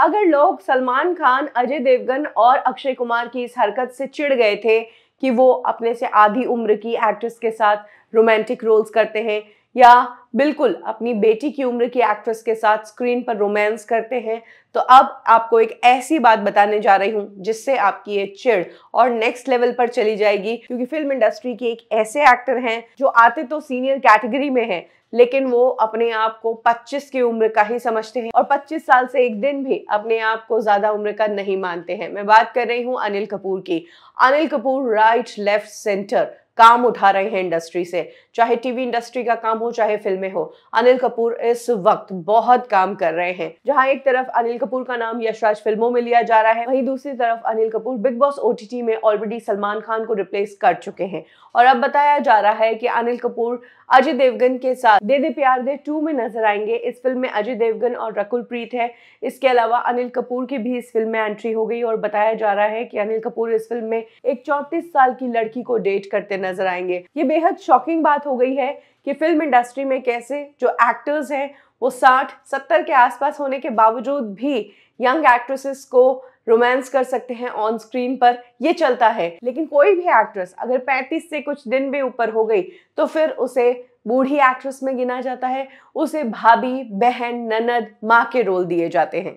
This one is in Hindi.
अगर लोग सलमान खान अजय देवगन और अक्षय कुमार की इस हरकत से चिढ़ गए थे कि वो अपने से आधी उम्र की एक्ट्रेस के साथ रोमांटिक रोल्स करते हैं या बिल्कुल अपनी बेटी की उम्र की एक्ट्रेस के साथ स्क्रीन पर रोमांस करते हैं तो अब आपको एक ऐसी बात बताने जा रही हूं जिससे आपकी ये चिड़ और नेक्स्ट लेवल पर चली जाएगी क्योंकि फिल्म इंडस्ट्री के एक ऐसे एक्टर हैं जो आते तो सीनियर कैटेगरी में हैं लेकिन वो अपने आप को 25 की उम्र का ही समझते हैं और 25 साल से एक दिन भी अपने आप को ज्यादा उम्र का नहीं मानते हैं मैं बात कर रही हूँ अनिल कपूर की Anil Kapoor right left centre काम उठा रहे हैं इंडस्ट्री से चाहे टीवी इंडस्ट्री का काम हो चाहे फिल्में हो अनिल कपूर इस वक्त बहुत काम कर रहे हैं जहां एक तरफ अनिल कपूर का नाम यशराज फिल्मों में लिया जा रहा है वहीं दूसरी तरफ अनिल कपूर बिग बॉस ओ में ऑलरेडी सलमान खान को रिप्लेस कर चुके हैं और अब बताया जा रहा है कि अनिल कपूर अजय देवगन के साथ दे दे प्यार दे टू में नजर आएंगे इस फिल्म में अजय देवगन और रकुल प्रीत है इसके अलावा अनिल कपूर की भी इस फिल्म में एंट्री हो गई और बताया जा रहा है कि अनिल कपूर इस फिल्म में एक चौंतीस साल की लड़की को डेट करते नजर नजर आएंगे ये बेहद शॉकिंग बात हो गई है कि फिल्म इंडस्ट्री में कैसे जो एक्टर्स हैं वो साठ सत्तर के आसपास होने के बावजूद भी यंग एक्ट्रेसेस को रोमांस कर सकते हैं ऑन स्क्रीन पर ये चलता है लेकिन कोई भी एक्ट्रेस अगर 35 से कुछ दिन भी ऊपर हो गई तो फिर उसे बूढ़ी एक्ट्रेस में गिना जाता है उसे भाभी बहन ननद माँ के रोल दिए जाते हैं